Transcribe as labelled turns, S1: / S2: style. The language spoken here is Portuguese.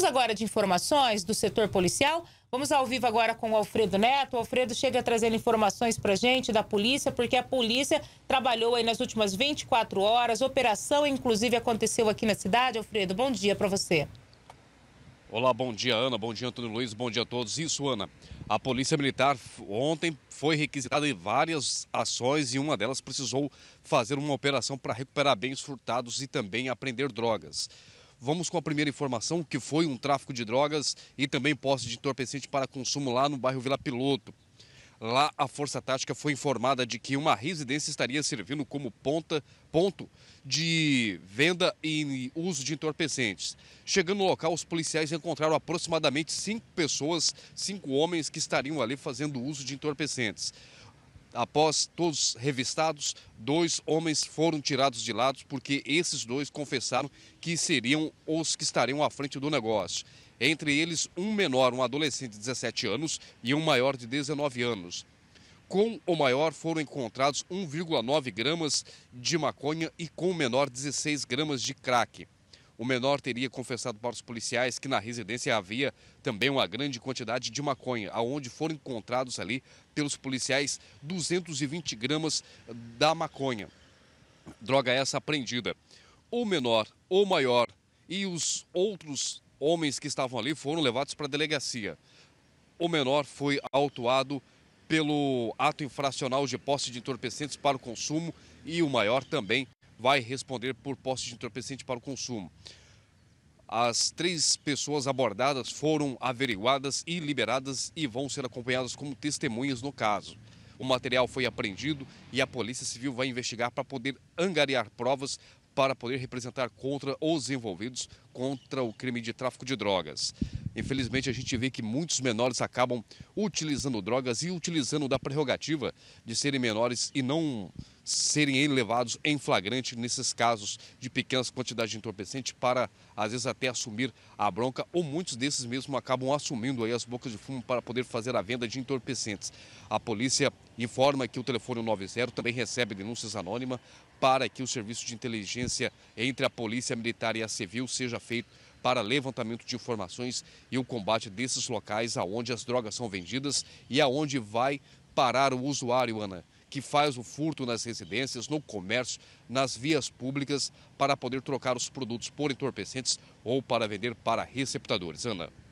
S1: Vamos agora de informações do setor policial. Vamos ao vivo agora com o Alfredo Neto. O Alfredo chega trazendo informações para gente da polícia, porque a polícia trabalhou aí nas últimas 24 horas. Operação, inclusive, aconteceu aqui na cidade. Alfredo, bom dia para você.
S2: Olá, bom dia, Ana. Bom dia, Antônio Luiz. Bom dia a todos. Isso, Ana. A Polícia Militar ontem foi requisitada em várias ações e uma delas precisou fazer uma operação para recuperar bens furtados e também apreender drogas. Vamos com a primeira informação, que foi um tráfico de drogas e também posse de entorpecente para consumo lá no bairro Vila Piloto. Lá, a Força Tática foi informada de que uma residência estaria servindo como ponta, ponto de venda e uso de entorpecentes. Chegando no local, os policiais encontraram aproximadamente cinco pessoas, cinco homens que estariam ali fazendo uso de entorpecentes após todos revistados, dois homens foram tirados de lado porque esses dois confessaram que seriam os que estariam à frente do negócio. Entre eles, um menor, um adolescente de 17 anos e um maior de 19 anos. Com o maior foram encontrados 1,9 gramas de maconha e com o menor 16 gramas de crack. O menor teria confessado para os policiais que na residência havia também uma grande quantidade de maconha, aonde foram encontrados ali pelos policiais 220 gramas da maconha. Droga essa apreendida. O menor, o maior e os outros homens que estavam ali foram levados para a delegacia. O menor foi autuado pelo ato infracional de posse de entorpecentes para o consumo e o maior também vai responder por posse de entorpecente para o consumo. As três pessoas abordadas foram averiguadas e liberadas e vão ser acompanhadas como testemunhas no caso. O material foi apreendido e a Polícia Civil vai investigar para poder angariar provas para poder representar contra os envolvidos contra o crime de tráfico de drogas. Infelizmente, a gente vê que muitos menores acabam utilizando drogas e utilizando da prerrogativa de serem menores e não serem levados em flagrante nesses casos de pequenas quantidades de entorpecente para, às vezes, até assumir a bronca, ou muitos desses mesmo acabam assumindo aí as bocas de fumo para poder fazer a venda de entorpecentes. A polícia informa que o telefone 90 também recebe denúncias anônimas para que o serviço de inteligência entre a polícia militar e a civil seja feito para levantamento de informações e o combate desses locais aonde as drogas são vendidas e aonde vai parar o usuário, Ana, que faz o furto nas residências, no comércio, nas vias públicas para poder trocar os produtos por entorpecentes ou para vender para receptadores. Ana.